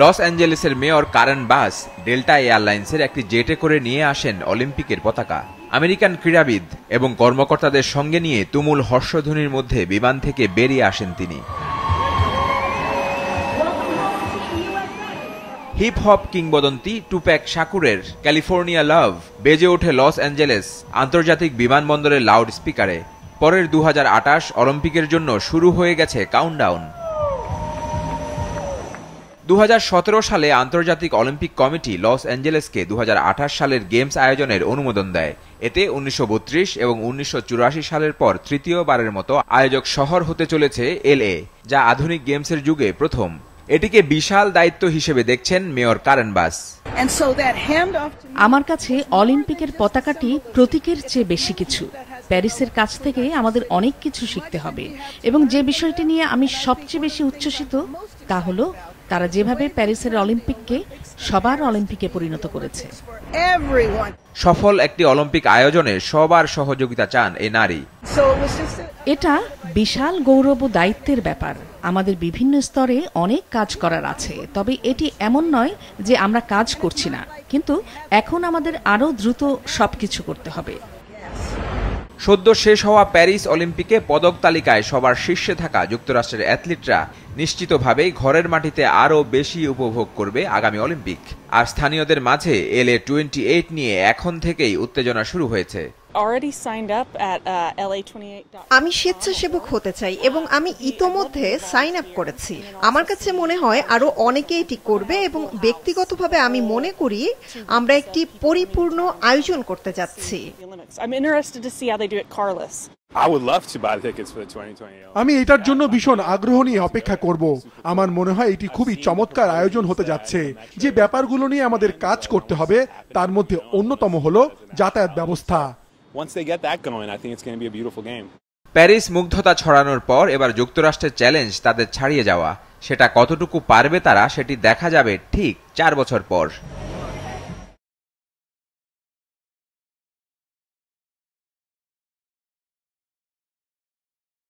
Loss অ্যাঞ্জেলেসের mayor Karen Bass Delta এয়ারলাইন্সের একটি জেটে করে নিয়ে আসেন অলিম্পিকের পতাকা আমেরিকান ক্রীড়াবিদ এবং কর্মকর্তাদের সঙ্গে নিয়ে তুমুল হর্ষধ্বনির মধ্যে বিমান থেকে বেরিয়ে আসেন তিনি হিপ হপ কিংবদন্তি টুপ্যাক শাকুরের ক্যালিফোর্নিয়া লাভ বেজে ওঠে লস অ্যাঞ্জেলেস আন্তর্জাতিক বিমানবন্দরের লাউড স্পিকারে পরের দু অলিম্পিকের জন্য শুরু হয়ে গেছে কাউন্টডাউন 2017 সালে আন্তর্জাতিক অলিম্পিক কমিটি লস অ্যাঞ্জেলেসকে দু সালের গেমস আয়োজনের অনুমোদন দেয় এতে উনিশশো এবং উনিশশো সালের পর তৃতীয়বারের মতো আয়োজক শহর হতে চলেছে এল যা আধুনিক গেমসের যুগে প্রথম এটিকে বিশাল দায়িত্ব হিসেবে দেখছেন মেয়র কারেনবাস আমার কাছে অলিম্পিকের পতাকাটি প্রতীকের চেয়ে বেশি কিছু প্যারিসের কাছ থেকে আমাদের অনেক কিছু শিখতে হবে এবং যে বিষয়টি নিয়ে আমি সবচেয়ে বেশি উচ্ছ্বসিত তা হলো তারা যেভাবে প্যারিসের অলিম্পিককে সবার অলিম্পিকে পরিণত করেছে সফল একটি অলিম্পিক আয়োজনে সবার সহযোগিতা চান এ নারী এটা বিশাল গৌরব ও দায়িত্বের ব্যাপার আমাদের বিভিন্ন স্তরে অনেক কাজ করার আছে তবে এটি এমন নয় যে আমরা কাজ করছি না কিন্তু এখন আমাদের আরও দ্রুত সবকিছু করতে হবে সদ্য শেষ হওয়া প্যারিস অলিম্পিকে পদক তালিকায় সবার শীর্ষে থাকা যুক্তরাষ্ট্রের অ্যাথলিটরা নিশ্চিতভাবেই ঘরের মাটিতে আরও বেশি উপভোগ করবে আগামী অলিম্পিক আর স্থানীয়দের মাঝে এল এ টোয়েন্টি এইট নিয়ে এখন থেকেই উত্তেজনা শুরু হয়েছে Uh, আমি স্বেচ্ছাসেবক হতে চাই এবং আমি ইতোমধ্যে সাইন আপ করেছি আমার কাছে মনে হয় আরো অনেকে এটি করবে এবং ব্যক্তিগতভাবে আমি মনে করি আমরা একটি পরিপূর্ণ আয়োজন করতে যাচ্ছি আমি এটার জন্য ভীষণ আগ্রহ নিয়ে অপেক্ষা করব আমার মনে হয় এটি খুবই চমৎকার আয়োজন হতে যাচ্ছে যে ব্যাপারগুলো নিয়ে আমাদের কাজ করতে হবে তার মধ্যে অন্যতম হলো যাতায়াত ব্যবস্থা once they get that going, I think it's going to be a beautiful game. Paris মুগ্ধতা ছড়ানোর পর এবার যুক্তরাষ্ট্রের চ্যালেঞ্জ তাদের ছাড়িয়ে যাওয়া সেটা কতটুকু পারবে তারা সেটি দেখা যাবে ঠিক চার বছর পর